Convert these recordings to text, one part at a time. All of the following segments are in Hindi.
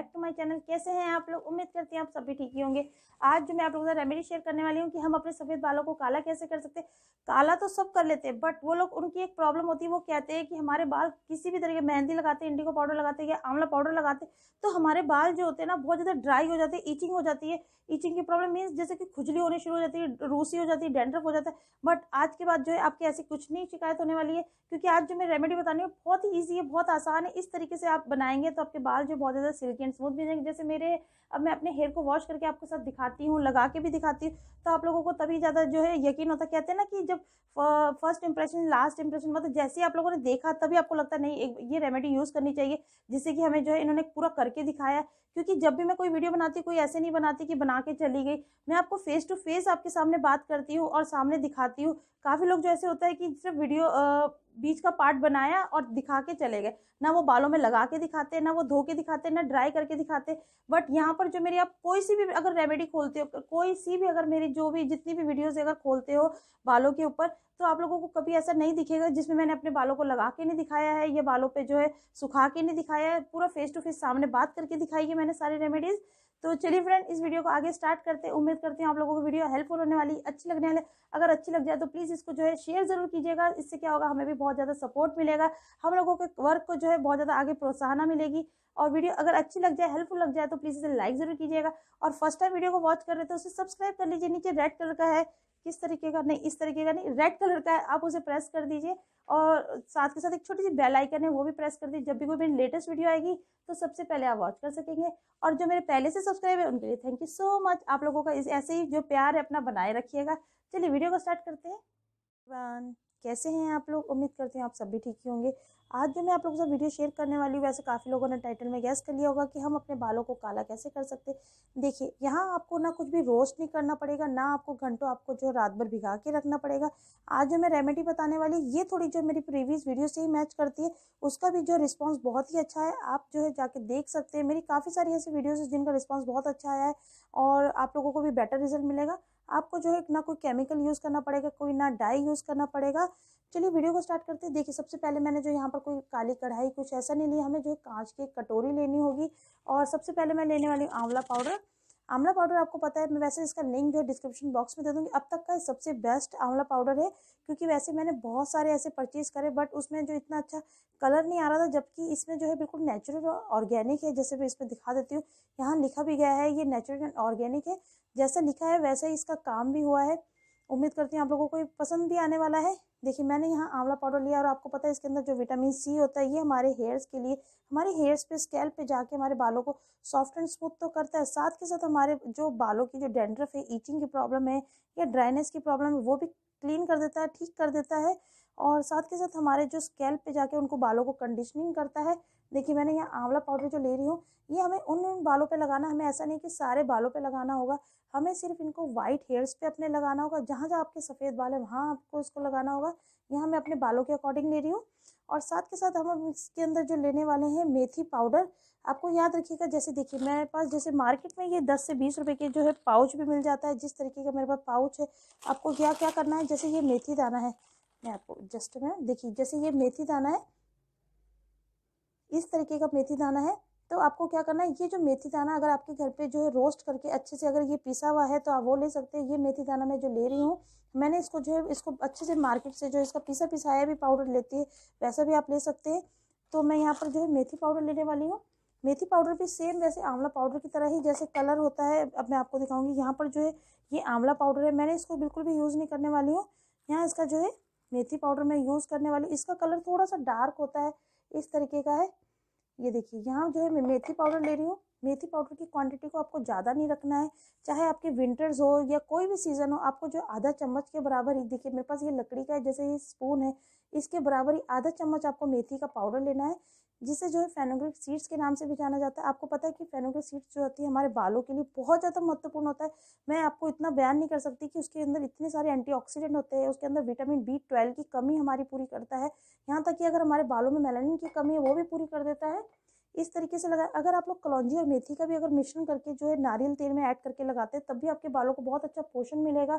बैक टू माय चैनल कैसे हैं आप लोग उम्मीद करती हैं आप सभी ठीक ही होंगे आज जो मैं आप लोगों से रेमेडी शेयर करने वाली हूँ कि हम अपने सफ़ेद बालों को काला कैसे कर सकते हैं काला तो सब कर लेते हैं बट वो लोग उनकी एक प्रॉब्लम होती है वो कहते हैं कि हमारे बाल किसी भी तरह के मेहंदी लगाते हैं इंडिगो पाउडर लगाते हैं या आंवला पाउडर लगाते हैं तो हमारे बाल जो होते हैं ना बहुत ज़्यादा ड्राई हो जाते हैं ईचिंग हो जाती है ईचिंग की प्रॉब्लम मीन्स जैसे कि खुजली होनी शुरू हो जाती है रूसी हो जाती है डेंड्रफ हो जाता है बट आज के बाद जो है आपकी ऐसी कुछ नहीं शिकायत होने वाली है क्योंकि आज जो मैं रेमेडी बतानी हूँ बहुत ही ईजी है बहुत आसान है इस तरीके से आप बनाएंगे तो आपके बाल जो बहुत ज़्यादा सिल्की स्मूथ भी रहेंगे जैसे मेरे अब मैं अपने हेयर को वॉश करके आपके साथ दिखाती हूँ लगा के भी दिखाती हूँ तो आप लोगों को तभी ज़्यादा जो है यकीन होता कहते हैं ना कि जब फर्स्ट इंप्रेशन लास्ट इंप्रेशन मतलब जैसे ही आप लोगों ने देखा तभी आपको लगता है नहीं एक ये रेमेडी यूज़ करनी चाहिए जिससे कि हमें जो है इन्होंने पूरा करके दिखाया क्योंकि जब भी मैं कोई वीडियो बनाती कोई ऐसे नहीं बनाती कि बना के चली गई मैं आपको फेस टू फेस आपके सामने बात करती हूँ और सामने दिखाती हूँ काफ़ी लोग जो ऐसे होता है कि सिर्फ वीडियो बीच का पार्ट बनाया और दिखा के चले गए ना वो बालों में लगा के दिखाते ना वो धो के दिखाते ना ड्राई करके दिखाते बट यहाँ पर जो मेरी आप कोई सी भी अगर रेमेडी खोलते हो कोई सी भी अगर मेरी जो भी जितनी भी वीडियोज अगर खोलते हो बालों के ऊपर तो आप लोगों को कभी ऐसा नहीं दिखेगा जिसमें मैंने अपने बालों को लगा के नहीं दिखाया है या बालों पे जो है सुखा के नहीं दिखाया है पूरा फेस टू फेस सामने बात करके दिखाई है मैंने सारी रेमेडीज़ तो चलिए फ्रेंड इस वीडियो को आगे स्टार्ट करते हैं उम्मीद करते हैं आप लोगों को वीडियो हेल्पफुल होने वाली अच्छी लगने वाले अगर अच्छी लग जाए तो प्लीज़ इसको जो है शेयर ज़रूर कीजिएगा इससे क्या होगा हमें भी बहुत ज़्यादा सपोर्ट मिलेगा हम लोगों के वर्क को जो है बहुत ज़्यादा आगे प्रोत्साहना मिलेगी और वीडियो अगर अच्छी लग जाए हेल्पफुल लग जाए तो प्लीज़ इसे लाइक ज़रूर कीजिएगा और फर्स्ट टाइम वीडियो को वॉच कर रहे थे तो उसे सब्सक्राइब कर लीजिए नीचे रेड कलर का है किस तरीके का नहीं इस तरीके का नहीं रेड कलर का है आप उसे प्रेस कर दीजिए और साथ के साथ एक छोटी सी बेल आइकन है वो भी प्रेस कर दीजिए जब भी कोई मेरी लेटेस्ट वीडियो आएगी तो सबसे पहले आप वॉच कर सकेंगे और जो मेरे पहले से सब्सक्राइब है उनके लिए थैंक यू सो मच आप लोगों का ऐसे ही जो प्यार है अपना बनाए रखिएगा चलिए वीडियो को स्टार्ट करते हैं कैसे हैं आप लोग उम्मीद करती हूँ आप सब भी ठीक ही होंगे आज जो मैं आप लोगों से वीडियो शेयर करने वाली हूँ वैसे काफ़ी लोगों ने टाइटल में गैस कर लिया होगा कि हम अपने बालों को काला कैसे कर सकते देखिए यहाँ आपको ना कुछ भी रोस्ट नहीं करना पड़ेगा ना आपको घंटों आपको जो रात भर भिगा के रखना पड़ेगा आज जो मैं रेमेडी बताने वाली ये थोड़ी जो मेरी प्रीवियस वीडियो से ही मैच करती है उसका भी जो रिस्पॉन्स बहुत ही अच्छा है आप जो है जाके देख सकते हैं मेरी काफ़ी सारी ऐसी वीडियोज़ जिनका रिस्पॉन्स बहुत अच्छा आया है और आप लोगों को भी बेटर रिजल्ट मिलेगा आपको जो है ना कोई केमिकल यूज़ करना पड़ेगा कोई ना डाई यूज़ करना पड़ेगा चलिए वीडियो को स्टार्ट करते हैं देखिए सबसे पहले मैंने जो यहाँ पर कोई काली कढ़ाई कुछ ऐसा नहीं लिया हमें जो है कांच की कटोरी लेनी होगी और सबसे पहले मैं लेने वाली आंवला पाउडर आंवला पाउडर आपको पता है मैं वैसे इसका लिंक जो है डिस्क्रिप्शन बॉक्स में दे दूँगी अब तक का सबसे बेस्ट आंवला पाउडर है क्योंकि वैसे मैंने बहुत सारे ऐसे परचेज़ करे बट उसमें जो इतना अच्छा कलर नहीं आ रहा था जबकि इसमें जो है बिल्कुल नेचुरल और ऑर्गेनिक है जैसे मैं इसमें दिखा देती हूँ यहाँ लिखा भी गया है ये नेचुरल एंड ऑर्गेनिक है जैसा लिखा है वैसा ही इसका काम भी हुआ है उम्मीद करती हूँ आप लोगों को पसंद भी आने वाला है देखिए मैंने यहाँ आंवला पाउडर लिया और आपको पता है इसके अंदर जो विटामिन सी होता है ये हमारे हेयर्स के लिए हमारे हेयर्स पे स्केल पे जाके हमारे बालों को सॉफ्ट एंड स्मूथ तो करता है साथ के साथ हमारे जो बालों की जो डेंड्रफ है ईचिंग की प्रॉब्लम है या ड्राइनेस की प्रॉब्लम है वो भी क्लीन कर देता है ठीक कर देता है और साथ के साथ हमारे जो स्कैल्प पे जाके उनको बालों को कंडीशनिंग करता है देखिए मैंने यहाँ आंवला पाउडर जो ले रही हूँ ये हमें उन उन बालों पे लगाना हमें ऐसा नहीं कि सारे बालों पे लगाना होगा हमें सिर्फ इनको वाइट हेयर्स पे अपने लगाना होगा जहाँ जहाँ आपके सफ़ेद बाल हैं वहाँ आपको इसको लगाना होगा यहाँ मैं अपने बालों के अकॉर्डिंग ले रही हूँ और साथ के साथ हम इसके अंदर जो लेने वाले हैं मेथी पाउडर आपको याद रखिएगा जैसे देखिए मेरे पास जैसे मार्केट में ये दस से बीस रुपए के जो है पाउच भी मिल जाता है जिस तरीके का मेरे पास पाउच है आपको क्या क्या करना है जैसे ये मेथी दाना है मैं आपको जस्ट में देखिए जैसे ये मेथी दाना है इस तरीके का मेथी दाना है तो आपको क्या करना है ये जो मेथी दाना अगर आपके घर पे जो है रोस्ट करके अच्छे से अगर ये पीसा हुआ है तो आप वो ले सकते हैं ये मेथी दाना मैं जो ले रही हूँ मैंने इसको जो है इसको अच्छे से मार्केट से जो है इसका पीसा पिसाया भी पाउडर लेती है वैसा भी आप ले सकते हैं तो मैं यहाँ पर जो है मेथी पाउडर लेने वाली हूँ मेथी पाउडर भी सेम वैसे आंवला पाउडर की तरह ही जैसे कलर होता है अब मैं आपको दिखाऊंगी यहाँ पर जो है ये आंवला पाउडर है मैंने इसको बिल्कुल भी यूज़ नहीं करने वाली हूँ यहाँ इसका जो है मेथी पाउडर मैं यूज़ करने वाली इसका कलर थोड़ा सा डार्क होता है इस तरीके का है ये देखिए यहाँ जो है मैं मेथी पाउडर ले रही हूँ मेथी पाउडर की क्वांटिटी को आपको ज़्यादा नहीं रखना है चाहे आपके विंटर्स हो या कोई भी सीज़न हो आपको जो आधा चम्मच के बराबर ही देखिए मेरे पास ये लकड़ी का है जैसे ये स्पून है इसके बराबर ही आधा चम्मच आपको मेथी का पाउडर लेना है जिसे जो है फेनोग्रिक सीड्स के नाम से भी जाना जाता है आपको पता है कि फेनोग्रिक सीड्स जो होती है हमारे बालों के लिए बहुत ज़्यादा महत्वपूर्ण होता है मैं आपको इतना बयान नहीं कर सकती कि उसके अंदर इतने सारे एंटीऑक्सीडेंट होते हैं उसके अंदर विटामिन बी ट्वेल्व की कमी हमारी पूरी करता है यहाँ तक कि अगर हमारे बालों में मेलानिन की कमी है वो भी पूरी कर देता है इस तरीके से लगा अगर आप लोग कलौजी और मेथी का भी अगर मिश्रण करके जो है नारियल तेल में ऐड करके लगाते हैं तब भी आपके बालों को बहुत अच्छा पोषण मिलेगा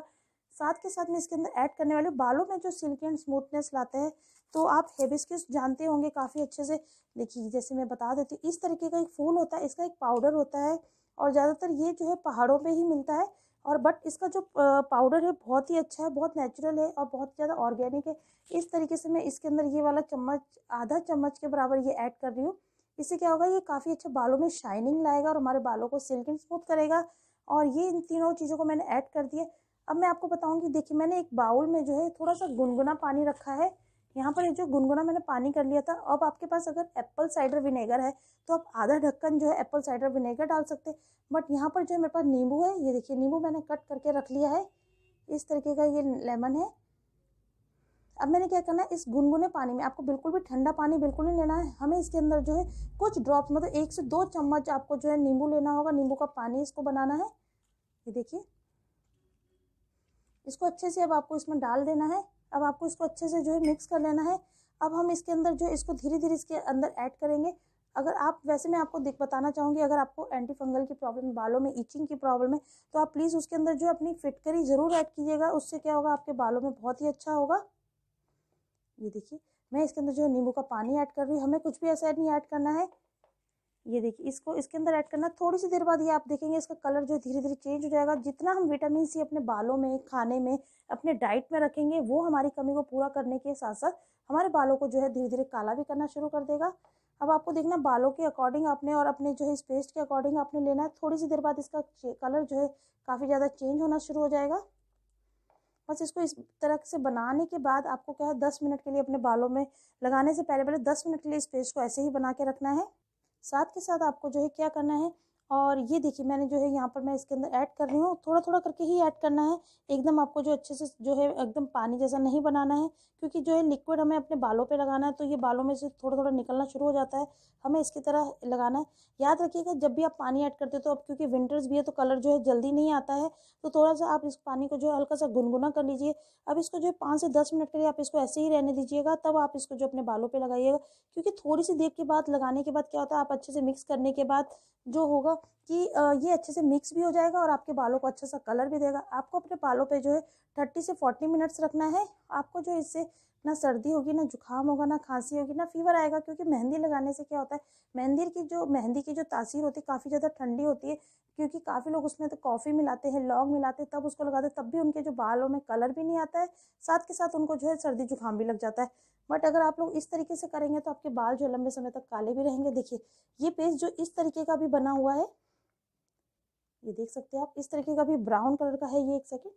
साथ के साथ में इसके अंदर ऐड करने वाले बालों में जो सिल्क एंड स्मूथनेस लाते हैं तो आप हेबिस्किस जानते होंगे काफ़ी अच्छे से देखिए जैसे मैं बता देती हूँ इस तरीके का एक फूल होता है इसका एक पाउडर होता है और ज़्यादातर ये जो है पहाड़ों पर ही मिलता है और बट इसका जो पाउडर है बहुत ही अच्छा है बहुत नेचुरल है और बहुत ज़्यादा ऑर्गेनिक है इस तरीके से मैं इसके अंदर ये वाला चम्मच आधा चम्मच के बराबर ये ऐड कर रही हूँ इससे क्या होगा ये काफ़ी अच्छा बालों में शाइनिंग लाएगा और हमारे बालों को सिल्क एंड स्मूथ करेगा और ये इन तीनों चीज़ों को मैंने ऐड कर दिया अब मैं आपको बताऊँगी देखिए मैंने एक बाउल में जो है थोड़ा सा गुनगुना पानी रखा है यहाँ पर जो गुनगुना मैंने पानी कर लिया था अब आपके पास अगर एप्पल साइडर विनेगर है तो आप आधा ढक्कन जो है एप्पल साइडर विनेगर डाल सकते हैं बट यहाँ पर जो है मेरे पास नींबू है ये देखिए नींबू मैंने कट करके रख लिया है इस तरीके का ये लेमन है अब मैंने क्या करना है इस गुनगुने पानी में आपको बिल्कुल भी ठंडा पानी बिल्कुल नहीं लेना है हमें इसके अंदर जो है कुछ ड्रॉप्स मतलब एक से दो चम्मच आपको जो है नींबू लेना होगा नींबू का पानी इसको बनाना है ये देखिए इसको अच्छे से अब आपको इसमें डाल देना है अब आपको इसको अच्छे से जो है मिक्स कर लेना है अब हम इसके अंदर जो है इसको धीरे धीरे इसके अंदर ऐड करेंगे अगर आप वैसे मैं आपको दिख बताना चाहूँगी अगर आपको एंटी फंगल की प्रॉब्लम बालों में ईचिंग की प्रॉब्लम है तो आप प्लीज़ उसके अंदर जो है अपनी फिटकरी ज़रूर ऐड कीजिएगा उससे क्या होगा आपके बालों में बहुत ही अच्छा होगा ये देखिए मैं इसके अंदर जो नींबू का पानी ऐड कर रही हूँ हमें कुछ भी ऐसा नहीं ऐड करना है ये देखिए इसको इसके अंदर ऐड करना थोड़ी सी देर बाद ये आप देखेंगे इसका कलर जो धीरे धीरे चेंज हो जाएगा जितना हम विटामिन सी अपने बालों में खाने में अपने डाइट में रखेंगे वो हमारी कमी को पूरा करने के साथ साथ हमारे बालों को जो है धीरे धीरे काला भी करना शुरू कर देगा अब आपको देखना बालों के अकॉर्डिंग आपने और अपने जो है इस पेस्ट के अकॉर्डिंग आपने लेना है थोड़ी सी देर बाद इसका कलर जो है काफ़ी ज़्यादा चेंज होना शुरू हो जाएगा बस इसको इस तरह से बनाने के बाद आपको क्या है दस मिनट के लिए अपने बालों में लगाने से पहले पहले दस मिनट के लिए इस पेस्ट को ऐसे ही बना के रखना है साथ के साथ आपको जो है क्या करना है और ये देखिए मैंने जो है यहाँ पर मैं इसके अंदर ऐड कर रही हूँ थोड़ा थोड़ा करके ही ऐड करना है एकदम आपको जो अच्छे से जो है एकदम पानी जैसा नहीं बनाना है क्योंकि जो है लिक्विड हमें अपने बालों पे लगाना है तो ये बालों में से थोड़ा थोड़ा निकलना शुरू हो जाता है हमें इसकी तरह लगाना है याद रखिएगा जब भी आप पानी ऐड करते हो तो अब क्योंकि विंटर्स भी है तो कलर जो है जल्दी नहीं आता है तो थोड़ा सा आप इस पानी को जो है हल्का सा गुनगुना कर लीजिए अब इसको जो है पाँच से दस मिनट के लिए आप इसको ऐसे ही रहने दीजिएगा तब आप इसको जो अपने बालों पर लगाइएगा क्योंकि थोड़ी सी देर के बाद लगाने के बाद क्या होता है आप अच्छे से मिक्स करने के बाद जो होगा कि ये अच्छे से मिक्स भी हो जाएगा और आपके बालों को अच्छा सा कलर भी देगा आपको अपने बालों पे जो है थर्टी से फोर्टी मिनट्स रखना है आपको जो इससे ना सर्दी होगी ना जुकाम होगा ना खांसी होगी ना फीवर आएगा क्योंकि मेहंदी लगाने से क्या होता है मेहंदी की जो मेहंदी की जो तासीर होती है काफ़ी ज़्यादा ठंडी होती है क्योंकि काफ़ी लोग उसमें तो कॉफ़ी मिलाते हैं लौंग मिलाते हैं तब उसको लगाते हैं तब भी उनके जो बालों में कलर भी नहीं आता है साथ के साथ उनको जो है सर्दी जुकाम भी लग जाता है बट अगर आप लोग इस तरीके से करेंगे तो आपके बाल जो लंबे समय तक काले भी रहेंगे देखिए ये पेस्ट जो इस तरीके का भी बना हुआ है ये देख सकते हैं आप इस तरीके का भी ब्राउन कलर का है ये एक सेकेंड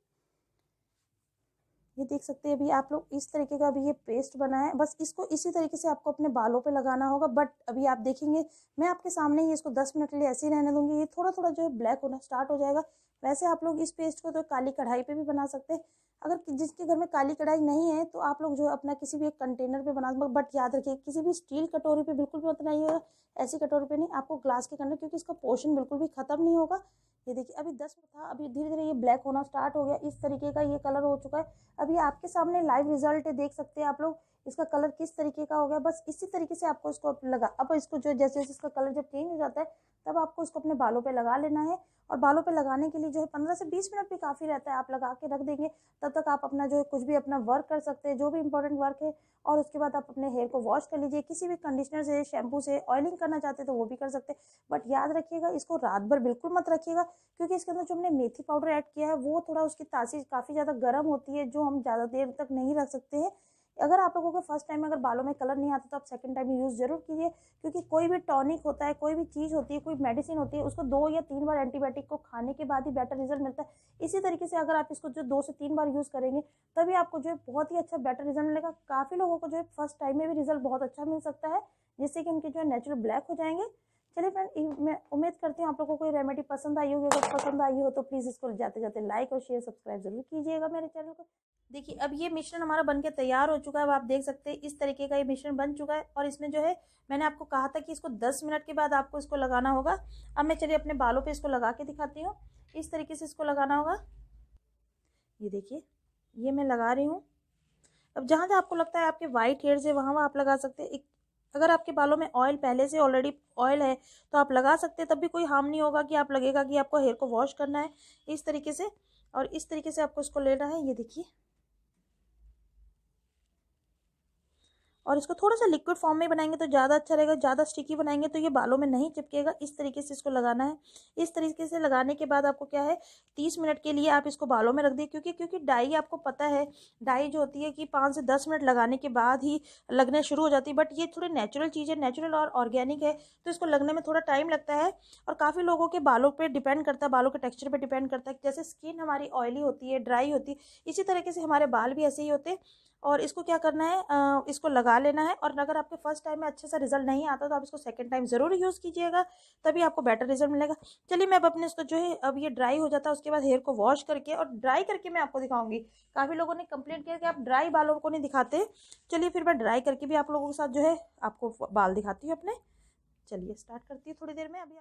ये देख सकते हैं अभी आप लोग इस तरीके का अभी ये पेस्ट बना है बस इसको इसी तरीके से आपको अपने बालों पे लगाना होगा बट अभी आप देखेंगे मैं आपके सामने ही इसको 10 मिनट के लिए ऐसे ही रहने दूंगी ये थोड़ा थोड़ा जो है ब्लैक होना स्टार्ट हो जाएगा वैसे आप लोग इस पेस्ट को तो काली कढ़ाई पे भी बना सकते हैं अगर जिसके घर में काली कढ़ाई नहीं है तो आप लोग जो अपना किसी भी एक कंटेनर पे बना बट याद रखिए किसी भी स्टील कटोरी पे बिल्कुल भी उतना ही होगा ऐसी कटोरी पे नहीं आपको ग्लास के करना क्योंकि इसका पोर्शन बिल्कुल भी ख़त्म नहीं होगा ये देखिए अभी दस था अभी धीरे धीरे ये ब्लैक होना स्टार्ट हो गया इस तरीके का ये कलर हो चुका है अभी आपके सामने लाइव रिजल्ट देख सकते हैं आप लोग इसका कलर किस तरीके का हो गया बस इसी तरीके से आपको इसको लगा अब इसको जो जैसे जैसे इसका कलर जब चेंज हो जाता है तब आपको उसको अपने बालों पे लगा लेना है और बालों पे लगाने के लिए जो है पंद्रह से बीस मिनट भी काफ़ी रहता है आप लगा के रख देंगे तब तक आप अपना जो है कुछ भी अपना वर्क कर सकते हैं जो भी इंपॉर्टेंट वर्क है और उसके बाद आप अपने हेयर को वॉश कर लीजिए किसी भी कंडीशनर से शैम्पू से ऑयलिंग करना चाहते हैं तो वो भी कर सकते हैं बट याद रखिएगा इसको रात भर बिल्कुल मत रखिएगा क्योंकि इसके अंदर जो हमने मेथी पाउडर ऐड किया है वो थोड़ा उसकी तासीर काफ़ी ज़्यादा गर्म होती है जो हम ज़्यादा देर तक नहीं रख सकते हैं अगर आप लोगों को फर्स्ट टाइम अगर बालों में कलर नहीं आता तो आप सेकंड टाइम यूज़ जरूर कीजिए क्योंकि कोई भी टॉनिक होता है कोई भी चीज़ होती है कोई मेडिसिन होती है उसको दो या तीन बार एंटीबायोटिक को खाने के बाद ही बेटर रिजल्ट मिलता है इसी तरीके से अगर आप इसको जो दो से तीन बार यूज़ करेंगे तभी आपको जो है बहुत ही अच्छा बेटर रिजल्ट मिलेगा काफ़ी लोगों को जो है फर्स्ट टाइम में भी रिजल्ट बहुत अच्छा मिल सकता है जिससे कि उनके जो है नेचुरल ब्लैक हो जाएंगे चलिए फ्रेंड मैं उम्मीद करती हूँ आप लोगों को कोई रेमेडी पसंद आई होगी अगर पसंद आई हो तो प्लीज़ इसको जाते जाते लाइक और शेयर सब्सक्राइब जरूर कीजिएगा मेरे चैनल को देखिए अब ये मिश्रण हमारा बनके तैयार हो चुका है अब आप देख सकते हैं इस तरीके का ये मिश्रण बन चुका है और इसमें जो है मैंने आपको कहा था कि इसको 10 मिनट के बाद आपको इसको लगाना होगा अब मैं चलिए अपने बालों पे इसको लगा के दिखाती हूँ इस तरीके से इसको लगाना होगा ये देखिए ये मैं लगा रही हूँ अब जहाँ जहाँ आपको लगता है आपके वाइट हेयर्स है वहाँ वहाँ आप लगा सकते हैं अगर आपके बालों में ऑयल पहले से ऑलरेडी ऑयल है तो आप लगा सकते हैं तब भी कोई हार्म नहीं होगा कि आप लगेगा कि आपको हेयर को वॉश करना है इस तरीके से और इस तरीके से आपको इसको लेना है ये देखिए और इसको थोड़ा सा लिक्विड फॉर्म में बनाएंगे तो ज़्यादा अच्छा रहेगा ज़्यादा स्टिकी बनाएंगे तो ये बालों में नहीं चिपकेगा इस तरीके से इसको लगाना है इस तरीके से लगाने के बाद आपको क्या है तीस मिनट के लिए आप इसको बालों में रख दिए क्योंकि क्योंकि डाई आपको पता है डाई जो होती है कि पाँच से दस मिनट लगाने के बाद ही लगने शुरू हो जाती है बट ये थोड़ी नेचुरल चीज़ है नेचुरल और ऑर्गेनिक है तो इसको लगने में थोड़ा टाइम लगता है और काफ़ी लोगों के बालों पर डिपेंड करता है बालों के टेक्स्चर पर डिपेंड करता है जैसे स्किन हमारी ऑयली होती है ड्राई होती है इसी तरीके से हमारे बाल भी ऐसे ही होते और इसको क्या करना है इसको लगा लेना है और अगर आपके फर्स्ट टाइम में अच्छे सा रिजल्ट नहीं आता तो आप इसको सेकंड टाइम ज़रूर यूज़ कीजिएगा तभी आपको बेटर रिजल्ट मिलेगा चलिए मैं अब अपने इसको जो है अब ये ड्राई हो जाता है उसके बाद हेयर को वॉश करके और ड्राई करके मैं आपको दिखाऊंगी काफ़ी लोगों ने कंप्लेंट किया कि आप ड्राई बालों को नहीं दिखाते चलिए फिर मैं ड्राई करके भी आप लोगों के साथ जो है आपको बाल दिखाती हूँ अपने चलिए स्टार्ट करती हूँ थोड़ी देर में अभी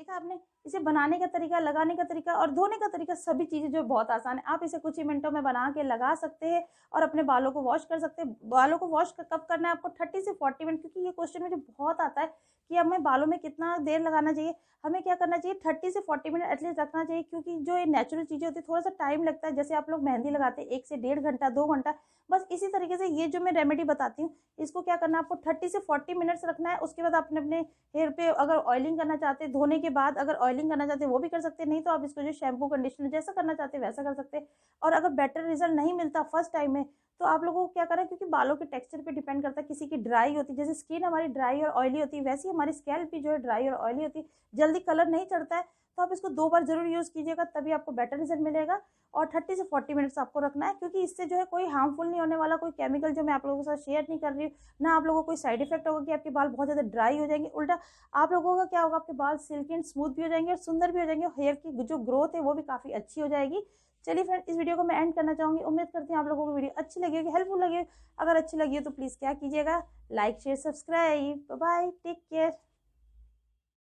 देखा आपने इसे बनाने का तरीका लगाने का तरीका और धोने का तरीका सभी चीज़ें जो बहुत आसान है आप इसे कुछ ही मिनटों में बना के लगा सकते हैं और अपने बालों को वॉश कर सकते हैं बालों को वॉश कब करना है आपको थर्टी से फोर्टी मिनट क्योंकि ये क्वेश्चन मुझे बहुत आता है कि हमें बालों में कितना देर लगाना चाहिए हमें क्या करना चाहिए थर्टी से फोर्टी मिनट एटलीस्ट रखना चाहिए क्योंकि जो ये नेचुरल चीज़ें होती है थोड़ा सा टाइम लगता है जैसे आप लोग मेहंदी लगाते हैं एक से डेढ़ घंटा दो घंटा बस इसी तरीके से ये जो मैं रेमेडी बताती हूँ इसको क्या करना है आपको थर्टी से फोर्टी मिनट्स रखना है उसके बाद अपने अपने हेयर पे अगर ऑयलिंग करना चाहते हैं धोने के बाद अगर ऑयलिंग करना चाहते हैं वो भी कर सकते हैं नहीं तो आप इसको जो शैम्पू कंडीशनर जैसा करना चाहते हैं वैसा कर सकते हैं और अगर बेटर रिजल्ट नहीं मिलता फर्स्ट टाइम में तो आप लोगों को क्या करें क्योंकि बालों के टेक्स्चर पर डिपेंड करता है किसी की ड्राई होती है जैसे स्किन हमारी ड्राई और ऑयली होती है वैसी हमारी स्कैल्प भी जो है ड्राई और ऑयली होती है जल्दी कलर नहीं चढ़ता है तो आप इसको दो बार जरूर यूज़ कीजिएगा तभी आपको बेटर रिजल्ट मिलेगा और थर्टी से फोर्टी मिनट्स आपको रखना है क्योंकि इससे जो है कोई हार्मफुल नहीं होने वाला कोई केमिकल जो मैं आप लोगों के साथ शेयर नहीं कर रही हूँ ना आप लोगों को कोई साइड इफेक्ट होगा कि आपके बाल बहुत ज़्यादा ड्राई हो जाएंगे उल्टा आप लोगों का क्या होगा आपके बाल सिल्की एंड स्मूथ भी हो जाएंगे और सुंदर भी हो जाएंगे हेयर की जो ग्रोथ है वो भी काफ़ी अच्छी हो जाएगी चलिए फ्रेंड इस वीडियो को मैं एंड करना चाहूँगी उम्मीद करती हूँ आप लोगों को वीडियो अच्छी लगी होगी हेल्पफुल लगी अगर अच्छी लगी हो तो प्लीज़ क्या कीजिएगा like share subscribe bye take care